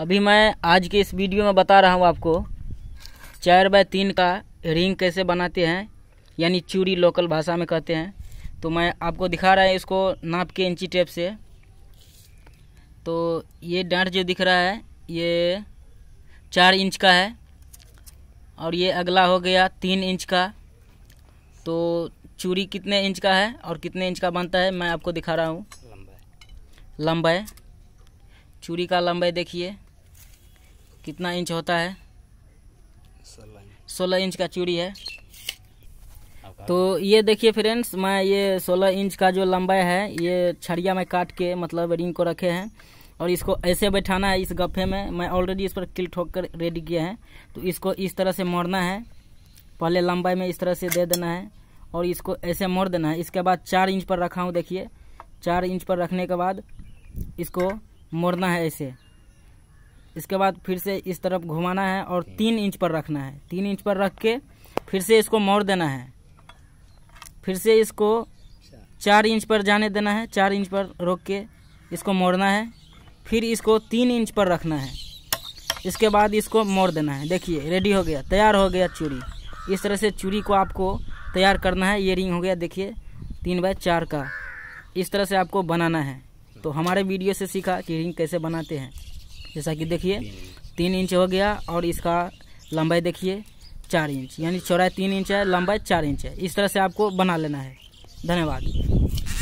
अभी मैं आज के इस वीडियो में बता रहा हूँ आपको चार बाय तीन का रिंग कैसे बनाते हैं यानी चूड़ी लोकल भाषा में कहते हैं तो मैं आपको दिखा रहा है इसको नाप के इंची टेप से तो ये डांट जो दिख रहा है ये चार इंच का है और ये अगला हो गया तीन इंच का तो चूड़ी कितने इंच का है और कितने इंच का बनता है मैं आपको दिखा रहा हूँ लंबाई लंबाई चूड़ी का लंबाई देखिए कितना इंच होता है सोलह इंच का चूड़ी है तो ये देखिए फ्रेंड्स मैं ये सोलह इंच का जो लंबाई है ये छड़िया में काट के मतलब रिंग को रखे हैं और इसको ऐसे बैठाना है इस गफ्फे में मैं ऑलरेडी इस पर किल ठोक कर रेडी किया है तो इसको इस तरह से मोड़ना है पहले लंबाई में इस तरह से दे देना है और इसको ऐसे मोड़ देना है इसके बाद चार इंच पर रखा हूँ देखिए चार इंच पर रखने के बाद इसको मोड़ना है ऐसे इसके बाद फिर से इस तरफ घुमाना है और तीन इंच पर रखना है तीन इंच पर रख के फिर से इसको मोड़ देना है फिर से इसको चार इंच पर जाने देना है चार इंच पर रोक के इसको मोड़ना है फिर इसको तीन इंच पर रखना है इसके बाद इसको मोड़ देना है देखिए रेडी हो गया तैयार हो गया चूड़ी इस तरह से चूड़ी को आपको तैयार करना है ये रिंग हो गया देखिए तीन बाय चार का इस तरह से आपको बनाना है तो हमारे वीडियो से सीखा कि रिंग कैसे बनाते हैं जैसा कि देखिए तीन इंच हो गया और इसका लंबाई देखिए चार इंच यानी चौड़ाई तीन इंच है लंबाई चार इंच है इस तरह से आपको बना लेना है धन्यवाद